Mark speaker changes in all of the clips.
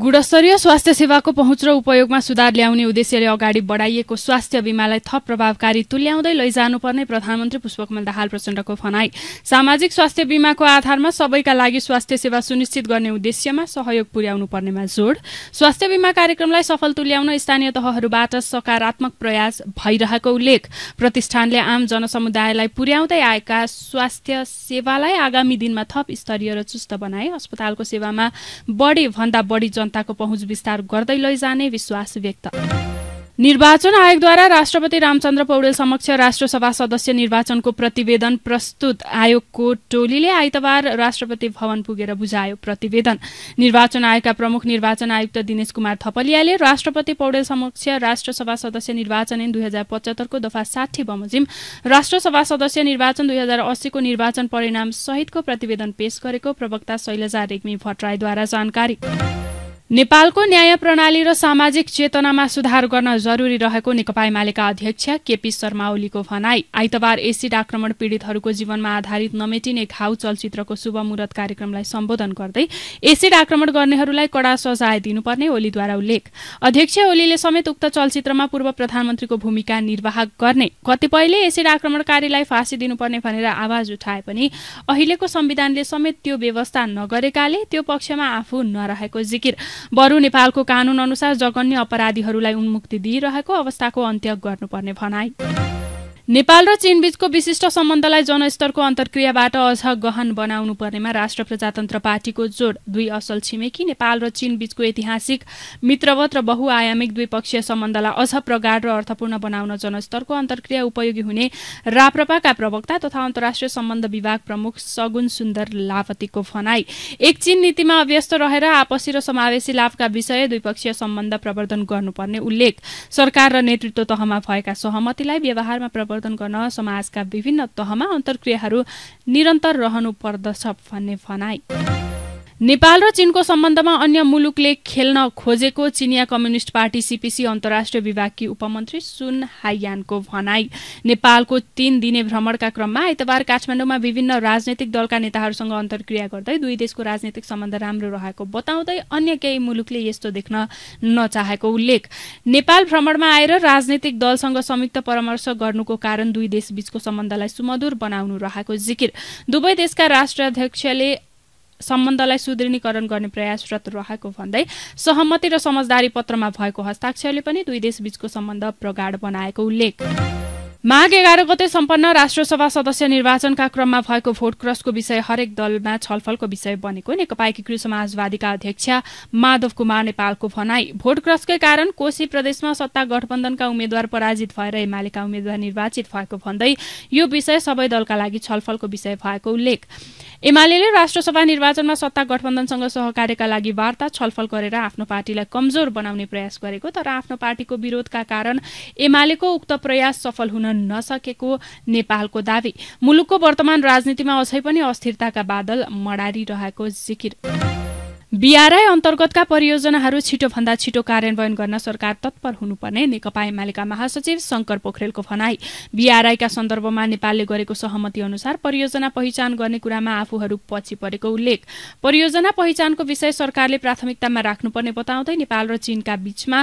Speaker 1: गुणस्तरीय स्वास्थ्य सेवाको पहुँच र उपयोगमा सुधार ल्याउने उद्देश्यले अगाडि बढाइएको स्वास्थ्य बिमालाई थप प्रभावकारी तुल्याउँदै लैजानुपर्ने प्रधानमन्त्री पुष्पकमल दाहाल प्रचण्डको भनाई सामाजिक स्वास्थ्य बिमाको आधारमा सबैका लागि स्वास्थ्य सेवा सुनिश्चित गर्ने उद्देश्यमा सहयोग पुर्याउनु पर्नेमा जोड स्वास्थ्य बिमा कार्यक्रमलाई सफल तुल्याउन स्थानीय तहहरूबाट सकारात्मक प्रयास भइरहेको उल्लेख प्रतिष्ठानले आम जनसमुदायलाई पुर्याउँदै आएका स्वास्थ्य सेवालाई आगामी दिनमा थप स्तरीय र चुस्त बनाए अस्पतालको सेवामा बढी भन्दा बढी जनताको पहुँच विस्तार गर्दै लैजाने विश्वास व्यक्त निर्वाचन आयोगद्वारा राष्ट्रपति रामचन्द्र पौडेल समक्ष राष्ट्रसभा सदस्य निर्वाचनको प्रतिवेदन प्रस्तुत आयोगको टोलीले आइतबार राष्ट्रपति भवन पुगेर बुझायो प्रतिवेदन निर्वाचन आयोगका प्रमुख निर्वाचन आयुक्त दिनेश कुमार थपलियाले राष्ट्रपति पौडेल समक्ष राष्ट्रसभा सदस्य निर्वाचन दुई हजार पचहत्तरको दफा साठी बमोजिम राष्ट्रसभा सदस्य निर्वाचन दुई हजार अस्सीको निर्वाचन परिणाम सहितको प्रतिवेदन पेश गरेको प्रवक्ता शैलजा रेग्मी भट्टराईद्वारा जानकारी नेपालको न्याय प्रणाली र सामाजिक चेतनामा सुधार गर्न जरुरी रहेको नेकपा एमालेका अध्यक्ष केपी शर्मा ओलीको भनाई आइतबार एसिड आक्रमण पीड़ितहरूको जीवनमा आधारित नमेटिने घाउ चलचित्रको शुभमुहूर्त कार्यक्रमलाई सम्बोधन गर्दै एसिड आक्रमण गर्नेहरूलाई कड़ा सजाय दिनुपर्ने ओलीद्वारा उल्लेख अध्यक्ष ओलीले समेत उक्त चलचित्रमा पूर्व प्रधानमन्त्रीको भूमिका निर्वाह गर्ने कतिपयले एसिड आक्रमणकारीलाई फाँसी दिनुपर्ने भनेर आवाज उठाए पनि अहिलेको संविधानले समेत त्यो व्यवस्था नगरेकाले त्यो पक्षमा आफू नरहेको जिकिर बरु नेपालको कानून अनुसार जगन्य अपराधीहरूलाई उन्मुक्ति दिइरहेको अवस्थाको अन्त्य गर्नुपर्ने भनाई नेपाल र चीनबीचको विशिष्ट सम्बन्धलाई जनस्तरको अन्तर्क्रियाबाट अझ गहन बनाउनु पर्नेमा राष्ट्र प्रजातन्त्र पार्टीको जोड दुई असल छिमेकी नेपाल र चीनबीचको ऐतिहासिक मित्रवत र बहुआयामिक द्विपक्षीय सम्बन्धलाई अझ प्रगाढ र अर्थपूर्ण बनाउन जनस्तरको अन्तर्क्रिया उपयोगी हुने राप्रपाका प्रवक्ता तथा अन्तर्राष्ट्रिय सम्बन्ध विभाग प्रमुख सगुन सुन्दर लावतीको भनाई एक चीन नीतिमा अभ्यस्त रहेर आपसी र समावेशी लाभका विषय द्विपक्षीय सम्बन्ध प्रवर्धन गर्नुपर्ने उल्लेख सरकार र नेतृत्व तहमा भएका सहमतिलाई व्यवहारमा प्रवर्धन परिवर्तन गर्न समाजका विभिन्न तहमा अन्तर्क्रियाहरू निरन्तर रहनु पर्दछ भन्ने भनाई नेपाल र चीनको सम्बन्धमा अन्य मुलुकले खेल्न खोजेको चिनिया कम्युनिष्ट पार्टी सीपीसी अन्तर्राष्ट्रिय विभागकी उपमन्त्री सुन हाइयानको भनाई नेपालको तीन दिने भ्रमणका क्रममा आइतबार काठमाडौँमा विभिन्न राजनैतिक दलका नेताहरूसँग अन्तर्क्रिया गर्दै दुई देशको राजनैतिक सम्बन्ध राम्रो रहेको बताउँदै अन्य केही मुलुकले यस्तो देख्न नचाहेको उल्लेख नेपाल भ्रमणमा आएर राजनैतिक दलसँग संयुक्त परामर्श गर्नुको कारण दुई देशबीचको सम्बन्धलाई सुमधुर बनाउनु रहेको जिकिर दुवै देशका राष्ट्राध्यक्षले सम्बन्धलाई सुदृढीकरण गर्ने प्रयासरत रहेको भन्दै सहमति र समझदारी पत्रमा भएको हस्ताक्षरले पनि दुई देशबीचको सम्बन्ध प्रगाढ बनाएको उल्लेख माघ एघार गते सम्पन्न राष्ट्रसभा सदस्य निर्वाचनका क्रममा भएको भोट क्रसको विषय हरेक दलमा छलफलको विषय बनेको नेकपा एकीकृत समाजवादीका अध्यक्ष माधव कुमार नेपालको भनाई भोट क्रसकै कारण कोशी प्रदेशमा सत्ता गठबन्धनका उम्मेद्वार पराजित भएर एमालेका उम्मेद्वार निर्वाचित भएको भन्दै यो विषय सबै दलका लागि छलफलको विषय भएको उल्लेख एमाले राष्ट्रसभा निर्वाचनमा सत्ता गठबन्धनसँग सहकार्यका लागि वार्ता छलफल गरेर आफ्नो पार्टीलाई कमजोर बनाउने प्रयास गरेको तर आफ्नो पार्टीको विरोधका कारण एमालेको उक्त प्रयास सफल हुन नसकेको नेपालको दावी मुलुकको वर्तमान राजनीतिमा अझै पनि अस्थिरताका बादल मडारिरहेको जिकिर बिआरआई अन्तर्गतका परियोजनाहरू छिटोभन्दा छिटो कार्यान्वयन गर्न सरकार तत्पर हुनुपर्ने नेकपा एमालेका महासचिव शङ्कर पोखरेलको भनाई बिआरआईका सन्दर्भमा नेपालले गरेको सहमति अनुसार परियोजना पहिचान गर्ने कुरामा आफूहरू पछि परेको उल्लेख परियोजना पहिचानको विषय सरकारले प्राथमिकतामा राख्नुपर्ने बताउँदै नेपाल र चीनका बीचमा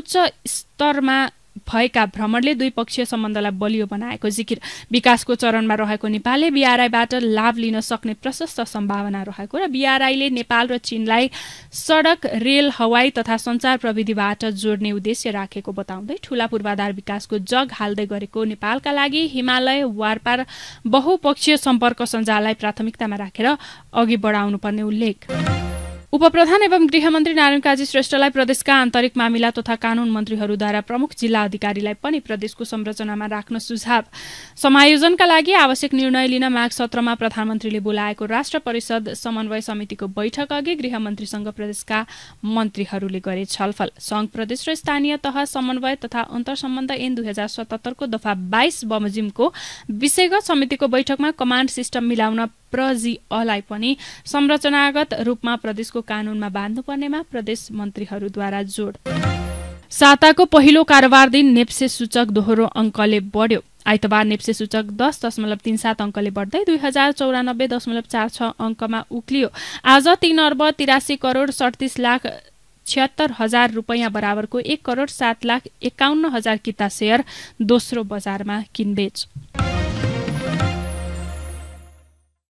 Speaker 1: उच्च स्तरमा भएका भ्रमणले द्विपक्षीय सम्बन्धलाई बलियो बनाएको जिकिर विकासको चरणमा रहेको नेपालले बिआरआईबाट लाभ लिन सक्ने प्रशस्त सम्भावना रहेको र बिआरआईले नेपाल र चीनलाई सडक रेल हवाई तथा संचार प्रविधिबाट जोड्ने उद्देश्य राखेको बताउँदै ठूला पूर्वाधार विकासको जग हाल्दै गरेको नेपालका लागि हिमालय वारपार बहुपक्षीय सम्पर्क सञ्जाललाई प्राथमिकतामा राखेर अघि बढाउनुपर्ने उल्लेख उपप्रधान एवं गृहमन्त्री नारायण काजी श्रेष्ठलाई प्रदेशका आन्तरिक मामिला तथा कानून मन्त्रीहरूद्वारा प्रमुख जिल्ला अधिकारीलाई पनि प्रदेशको संरचनामा राख्न सुझाव समायोजनका लागि आवश्यक निर्णय लिन माघ सत्रमा प्रधानमन्त्रीले बोलाएको राष्ट्र परिषद समन्वय समितिको बैठक अघि गृहमन्त्रीसँग प्रदेशका मन्त्रीहरूले गरे छलफल संघ प्रदेश र स्थानीय तह समन्वय तथा अन्तर सम्बन्ध एन दुई हजार सतहत्तरको दफा बाइस बमोजिमको विषयगत समितिको बैठकमा कमान्ड सिस्टम मिलाउन प्रजी अलाई पनि संरचनागत रूपमा प्रदेशको कानूनमा बाँध्नुपर्नेमा प्रदेश मन्त्रीहरूद्वारा जोड साताको पहिलो कारोबार दिन नेप्से सूचक दोहोरो अङ्कले बढ्यो आइतबार नेप्से सूचक दस दशमलव तीन सात अङ्कले बढ्दै दुई हजार चौरानब्बे दशमलव चार छ अङ्कमा उक्लियो आज तीन अर्ब तिरासी करोड सडतिस लाख छिहत्तर हजार रुपियाँ बराबरको एक करोड सात लाख एकाउन्न हजार किता सेयर दोस्रो बजारमा किनबेच